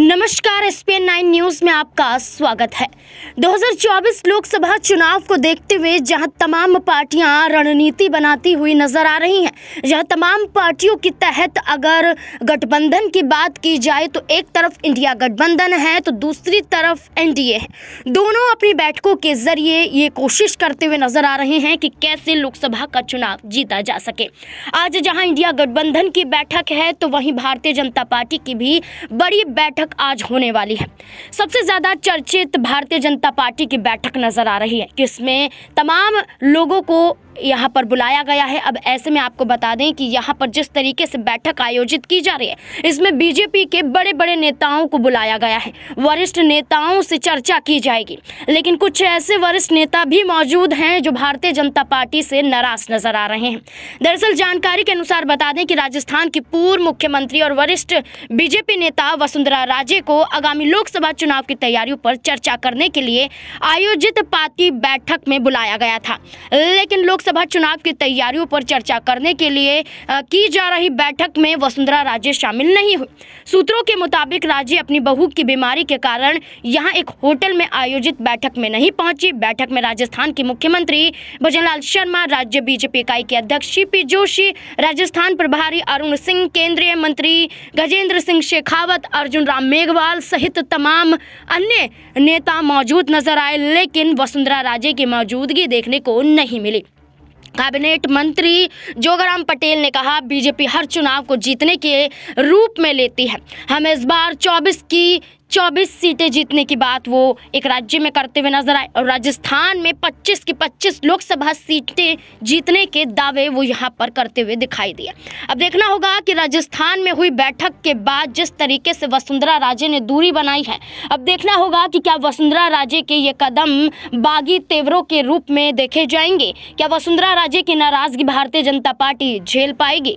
नमस्कार ESPN nine news में आपका स्वागत है 2024 लोकसभा चुनाव को देखते हुए जहां तमाम पार्टियां रणनीति बनाती हुई नजर आ रही हैं जहां तमाम पार्टियों के तहत अगर गठबंधन की बात की जाए तो एक तरफ इंडिया गठबंधन है तो दूसरी तरफ एनडीए है दोनों अपनी बैठकों के जरिए ये कोशिश करते हुए नजर आ रहे हैं कि कैसे लोकसभा का चुनाव जीता जा सके आज जहाँ इंडिया गठबंधन की बैठक है तो वहीं भारतीय जनता पार्टी की भी बड़ी बैठक बैठक आज होने वाली है सबसे ज़्यादा चर्चित भारतीय जनता पार्टी की बैठक नज़र आ रही है जिसमें तमाम लोगों को यहाँ पर बुलाया गया है अब ऐसे में आपको बता दें कि यहाँ पर जिस तरीके से बैठक आयोजित की जा रही है इसमें बीजेपी के बड़े बड़े नेताओं को बुलाया गया है वरिष्ठ नेताओं से चर्चा की जाएगी लेकिन कुछ ऐसे वरिष्ठ नेता भी मौजूद हैं जो भारतीय जनता पार्टी से नाराज नजर आ रहे हैं दरअसल जानकारी के अनुसार बता दें कि राजस्थान की पूर्व मुख्यमंत्री और वरिष्ठ बीजेपी नेता वसुंधरा राजे को आगामी लोकसभा चुनाव की तैयारियों पर चर्चा करने के लिए आयोजित पार्टी बैठक में बुलाया गया था लेकिन लोग लोकसभा चुनाव की तैयारियों पर चर्चा करने के लिए की जा रही बैठक में वसुंधरा राजे शामिल नहीं हुई सूत्रों के मुताबिक राजे अपनी बहू की बीमारी के कारण यहाँ एक होटल में आयोजित बैठक में नहीं पहुंची बैठक में राजस्थान की मुख्यमंत्री भजनलाल शर्मा राज्य बीजेपी इकाई के अध्यक्ष सी जोशी राजस्थान प्रभारी अरुण सिंह केंद्रीय मंत्री गजेंद्र सिंह शेखावत अर्जुन राम मेघवाल सहित तमाम अन्य नेता मौजूद नजर आए लेकिन वसुंधरा राजे की मौजूदगी देखने को नहीं मिली कैबिनेट मंत्री जोगाराम पटेल ने कहा बीजेपी हर चुनाव को जीतने के रूप में लेती है हम इस बार 24 की 24 सीटें जीतने की बात वो एक राज्य में करते हुए नजर आए और राजस्थान में 25 की 25 लोकसभा सीटें जीतने के दावे वो यहाँ पर करते हुए दिखाई दिए अब देखना होगा कि राजस्थान में हुई बैठक के बाद जिस तरीके से वसुंधरा राजे ने दूरी बनाई है अब देखना होगा कि क्या वसुंधरा राजे के ये कदम बागी तेवरों के रूप में देखे जाएंगे क्या वसुंधरा राजे की नाराजगी भारतीय जनता पार्टी झेल पाएगी